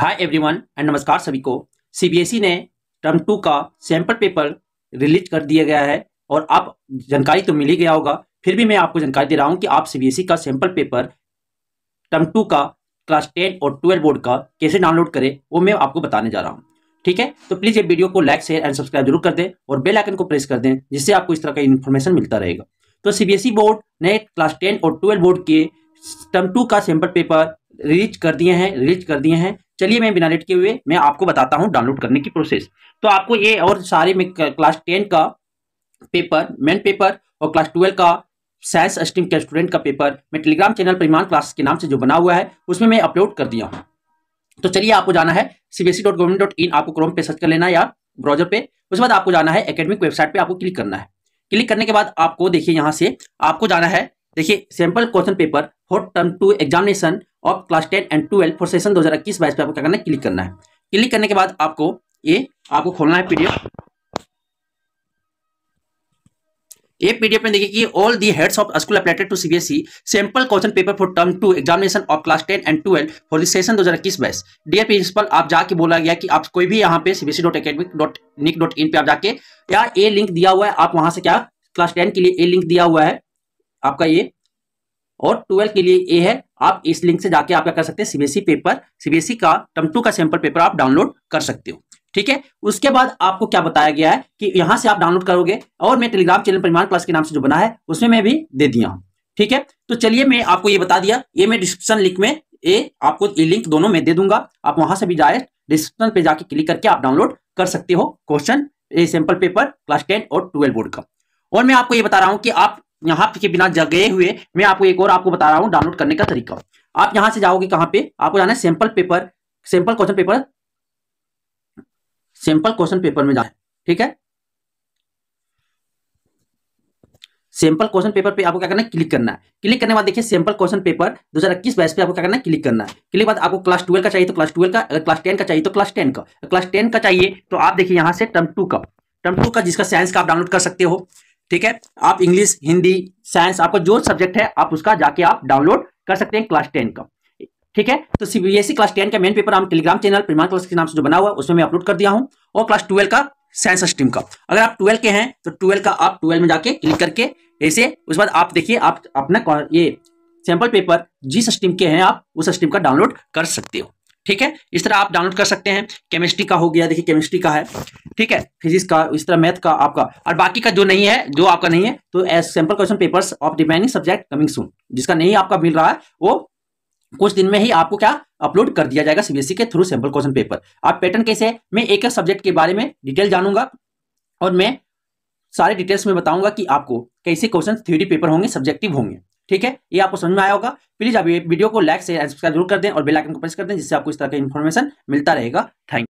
hi everyone and नमस्कार सभी को सीबीएसई e ने टर्म टू का सैंपल पेपर रिलीज कर दिया गया है और आप जानकारी तो मिल ही गया होगा फिर भी मैं आपको जानकारी दे रहा हूं कि आप सीबीएसई e का सैंपल पेपर टर्म टू का क्लास टेन और ट्वेल्व बोर्ड का कैसे डाउनलोड करें वो मैं आपको बताने जा रहा हूँ ठीक है तो प्लीज़ ये वीडियो को लाइक शेयर एंड सब्सक्राइब जरूर कर दें और बेलाइकन को प्रेस कर दें जिससे आपको इस तरह का इन्फॉर्मेशन मिलता रहेगा तो सीबीएसई बोर्ड e ने क्लास टेन और ट्वेल्व बोर्ड के टर्म टू का सैम्पल पेपर रिलीज कर दिए हैं रिलीज कर दिए हैं चलिए मैं बिना लेट के हुए मैं आपको बताता हूँ डाउनलोड करने की प्रोसेस तो आपको ये और सारे में क्लास टेन का पेपर मेन पेपर और क्लास ट्वेल्व का साइंस स्ट्रीम के स्टूडेंट का पेपर मैं टेलीग्राम चैनल परिमाण क्लास के नाम से जो बना हुआ है उसमें मैं अपलोड कर दिया हूँ तो चलिए आपको जाना है CBSE dot government dot in आपको क्रोम पे सर्च कर लेना है या ब्राउजर पे उसके बाद आपको जाना है एकेडमिक वेबसाइट पे आपको क्लिक करना है क्लिक करने के बाद आपको देखिए यहाँ से आपको जाना है देखिए sample question paper for term two examination of class ten and twelve for session दो हज़ार इक्कीस बाईस पे आपको क्या करना है क्लिक करना है क्लिक करने के बाद आपको ये आपको खोलना है पीडीएफ ये पीडीएफ में देखिए कि all the heads of school affiliated to CBSE sample question paper for term two examination of class ten and twelve for session दो हज़ार इक्कीस बाईस डियर प्रिंसिपल आप जाके बोला गया कि आप कोई भी यहाँ पे CBSE dot academic dot nic dot in पे आप जाके या ए लिंक दिया हुआ है आप वहां से क्या क्लास टेन के लिए ए लिंक दिया हुआ है आपका ये और ट्वेल्व के लिए ए है आप इस लिंक से जाके आप क्या कर सकते हैं सीबीएसई पेपर सीबीएसई का टर्म टू का सैंपल पेपर आप डाउनलोड कर सकते हो ठीक है उसके बाद आपको क्या बताया गया है कि यहां से आप डाउनलोड करोगे और मैं टेलीग्राम चैनल परिमाण क्लास के नाम से जो बना है उसमें मैं भी दे दिया हूं ठीक है तो चलिए मैं आपको ये बता दिया ये मैं डिस्क्रिप्शन लिंक में ए आपको ये लिंक दोनों में दे दूंगा आप वहां से भी डायरेक्ट डिस्क्रिप्शन पे जाके क्लिक करके आप डाउनलोड कर सकते हो question a sample paper class ten और ट्वेल्व बोर्ड का और मैं आपको ये बता रहा हूँ कि आप यहाँ के बिना जगे हुए मैं आपको एक और आपको बता रहा हूँ डाउनलोड करने का तरीका आप यहाँ से जाओगे कहाँ पे आपको जाना है sample paper sample question paper sample question paper में जाना ठीक है सैंपल क्वेश्चन पेपर पे आपको क्या करना है क्लिक करना है क्लिक करने बाद देखिए सैंपल क्वेश्चन पेपर दो हजार इक्कीस बैस पे आपको क्या करना है क्लिक करना है क्लिक बाद आपको क्लास ट्वेल्व का चाहिए तो क्लास ट्वेल्व का अगर क्लास टेन का चाहिए तो क्लास टेन का क्लास टेन का चाहिए तो आप देखिए यहाँ से टर्म टू का टर्म टू का जिसका साइंस का आप डाउनलोड कर सकते हो ठीक है आप इंग्लिश हिंदी साइंस आपका जो सब्जेक्ट है आप उसका जाके आप डाउनलोड कर सकते हैं क्लास टेन का ठीक है तो सीबीएसई क्लास टेन का मेन पेपर हम टेलीग्राम चैनल परिमाण क्लास के नाम से जो बना हुआ है उसमें मैं अपलोड कर दिया हूं और क्लास ट्वेल्व का साइंस स्ट्रीम का अगर आप ट्वेल्व के हैं तो ट्वेल्व का आप ट्वेल्व में जाके क्लिक करके ऐसे उसके बाद आप देखिए आप अपना ये सैंपल पेपर जिस स्ट्रीम के हैं आप उस स्ट्रीम का डाउनलोड कर सकते हो ठीक है इस तरह आप डाउनलोड कर सकते हैं केमिस्ट्री का हो गया देखिए केमिस्ट्री का है ठीक है फिजिक्स का इस तरह मैथ का आपका और बाकी का जो नहीं है जो आपका नहीं है तो as sample question paper of remaining subject coming soon जिसका नहीं आपका मिल रहा है वो कुछ दिन में ही आपको क्या अपलोड कर दिया जाएगा सीबीएसई e के थ्रू सैंपल क्वेश्चन पेपर आप पैटर्न कैसे मैं एक एक सब्जेक्ट के बारे में डिटेल जानूंगा और मैं सारे डिटेल्स में बताऊंगा कि आपको कैसे क्वेश्चन थ्योरी पेपर होंगे सब्जेक्टिव होंगे ठीक है ये आपको समझ में आया होगा प्लीज आप ये वीडियो को लाइक से सब्सक्राइब जरूर कर दें और बेल आइकन को प्रेस कर दें जिससे आपको इस तरह का इन्फॉर्मेशन मिलता रहेगा थैंक